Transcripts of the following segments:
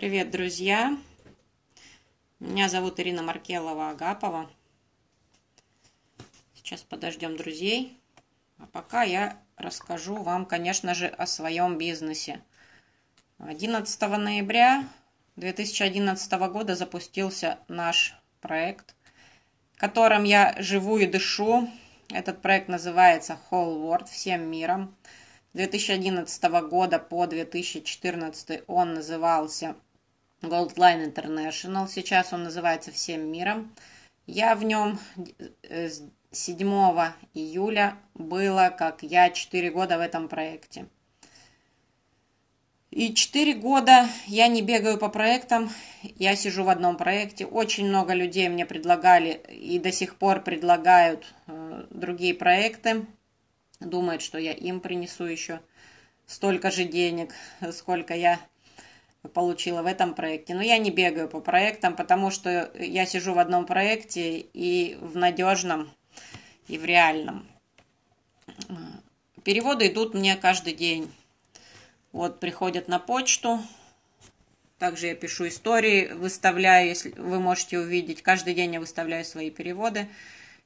Привет, друзья! Меня зовут Ирина Маркелова-Агапова. Сейчас подождем друзей. А пока я расскажу вам, конечно же, о своем бизнесе. 11 ноября 2011 года запустился наш проект, которым я живу и дышу. Этот проект называется Whole World всем миром. 2011 года по 2014 он назывался Goldline International, сейчас он называется всем миром. Я в нем э, с 7 июля было, как я, 4 года в этом проекте. И 4 года я не бегаю по проектам, я сижу в одном проекте. Очень много людей мне предлагали и до сих пор предлагают э, другие проекты. Думают, что я им принесу еще столько же денег, сколько я получила в этом проекте. Но я не бегаю по проектам, потому что я сижу в одном проекте и в надежном, и в реальном. Переводы идут мне каждый день. Вот приходят на почту. Также я пишу истории, выставляю, если вы можете увидеть. Каждый день я выставляю свои переводы.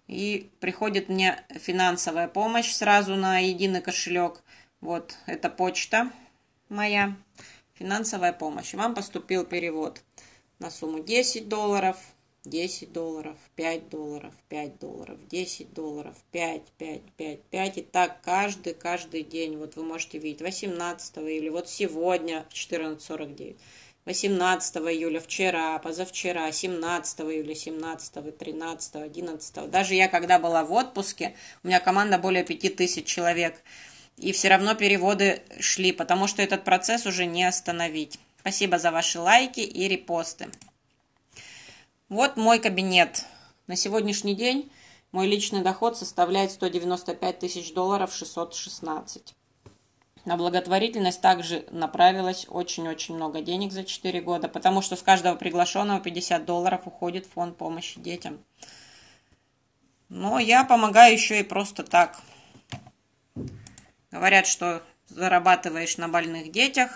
И приходит мне финансовая помощь сразу на единый кошелек. Вот, это почта моя. Финансовая помощь. Вам поступил перевод на сумму 10 долларов, 10 долларов, 5 долларов, 5 долларов, 10 долларов, 5, 5, 5, 5. И так каждый, каждый день. Вот вы можете видеть 18 или вот сегодня 14.49. 18 июля, вчера, позавчера, 17 июля, 17, 13, 11. Даже я, когда была в отпуске, у меня команда более 5000 человек – и все равно переводы шли, потому что этот процесс уже не остановить. Спасибо за ваши лайки и репосты. Вот мой кабинет. На сегодняшний день мой личный доход составляет 195 тысяч долларов 616. На благотворительность также направилось очень-очень много денег за 4 года, потому что с каждого приглашенного 50 долларов уходит в фонд помощи детям. Но я помогаю еще и просто так – Говорят, что зарабатываешь на больных детях.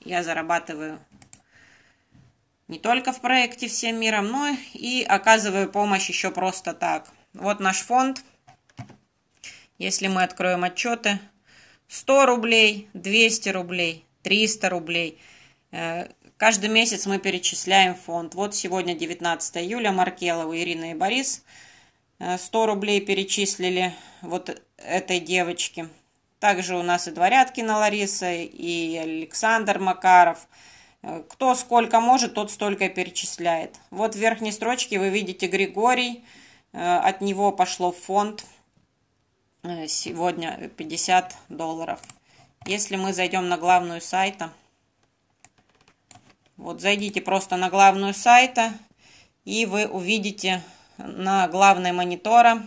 Я зарабатываю не только в проекте «Всем миром», но и оказываю помощь еще просто так. Вот наш фонд. Если мы откроем отчеты, 100 рублей, 200 рублей, 300 рублей. Э, каждый месяц мы перечисляем фонд. Вот сегодня 19 июля Маркелова, Ирина и Борис 100 э, рублей перечислили. Вот этой девочки. Также у нас и Дворяткина Лариса, и Александр Макаров. Э, кто сколько может, тот столько перечисляет. Вот в верхней строчке вы видите Григорий. Э, от него пошло фонд э, сегодня 50 долларов. Если мы зайдем на главную сайта, вот зайдите просто на главную сайта, и вы увидите на главной монитора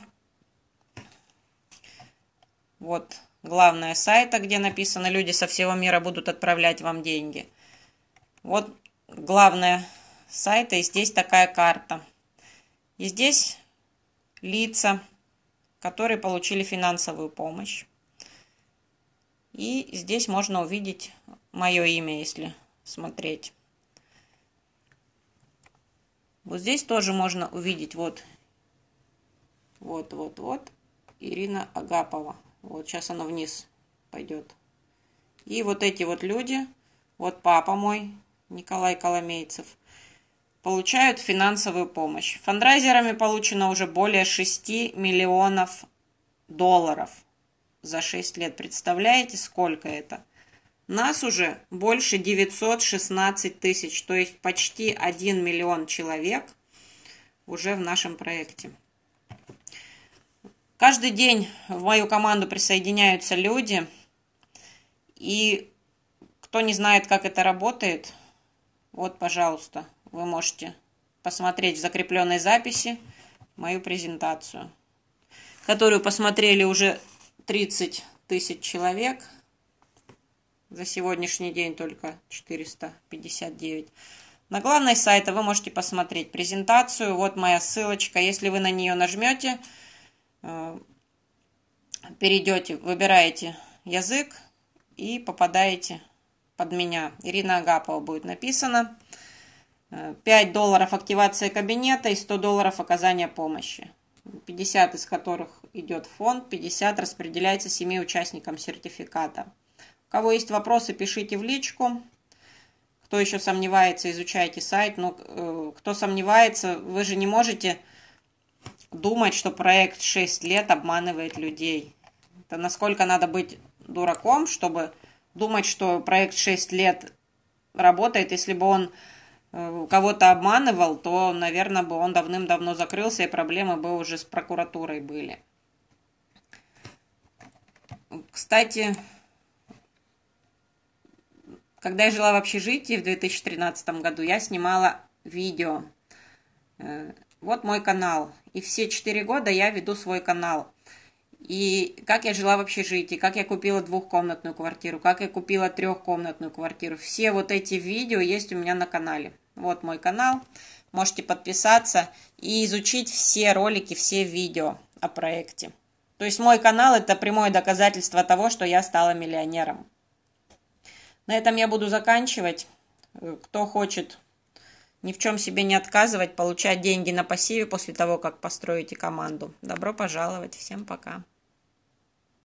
вот главное сайта, где написано, люди со всего мира будут отправлять вам деньги. Вот главное сайта, и здесь такая карта. И здесь лица, которые получили финансовую помощь. И здесь можно увидеть мое имя, если смотреть. Вот здесь тоже можно увидеть, вот, вот, вот, вот, Ирина Агапова. Вот сейчас оно вниз пойдет. И вот эти вот люди, вот папа мой, Николай Коломейцев, получают финансовую помощь. Фандрайзерами получено уже более 6 миллионов долларов за 6 лет. Представляете, сколько это? Нас уже больше 916 тысяч, то есть почти 1 миллион человек уже в нашем проекте. Каждый день в мою команду присоединяются люди, и кто не знает, как это работает, вот, пожалуйста, вы можете посмотреть в закрепленной записи мою презентацию, которую посмотрели уже 30 тысяч человек. За сегодняшний день только 459. На главной сайта вы можете посмотреть презентацию. Вот моя ссылочка. Если вы на нее нажмете, Э, перейдете, выбираете язык и попадаете под меня. Ирина Агапова будет написано. 5 э, долларов активация кабинета и 100 долларов оказания помощи. 50 из которых идет фонд, 50 распределяется 7 участникам сертификата. У кого есть вопросы, пишите в личку. Кто еще сомневается, изучайте сайт. Но ну, э, кто сомневается, вы же не можете думать, что проект 6 лет обманывает людей. Это насколько надо быть дураком, чтобы думать, что проект 6 лет работает, если бы он э, кого-то обманывал, то, наверное, бы он давным-давно закрылся, и проблемы бы уже с прокуратурой были. Кстати, когда я жила в общежитии в 2013 году, я снимала видео э, вот мой канал. И все четыре года я веду свой канал. И как я жила в общежитии, как я купила двухкомнатную квартиру, как я купила трехкомнатную квартиру. Все вот эти видео есть у меня на канале. Вот мой канал. Можете подписаться и изучить все ролики, все видео о проекте. То есть мой канал это прямое доказательство того, что я стала миллионером. На этом я буду заканчивать. Кто хочет ни в чем себе не отказывать, получать деньги на пассиве после того, как построите команду. Добро пожаловать. Всем пока.